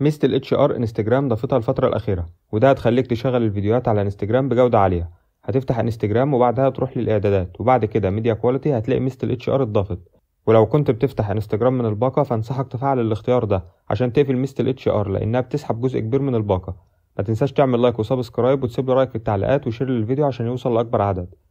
ميزه الاتش ار انستجرام ضافتها الفتره الاخيره وده هتخليك تشغل الفيديوهات على انستجرام بجوده عاليه هتفتح انستجرام وبعدها تروح للاعدادات وبعد كده ميديا كواليتي هتلاقي ميزه الاتش ار اتضافت ولو كنت بتفتح انستجرام من الباقه فانصحك تفعل الاختيار ده عشان تقفل ميزه الاتش ار لانها بتسحب جزء كبير من الباقه ما تنساش تعمل لايك وسبسكرايب وتسيب لي رايك في التعليقات وشير للفيديو عشان يوصل لاكبر عدد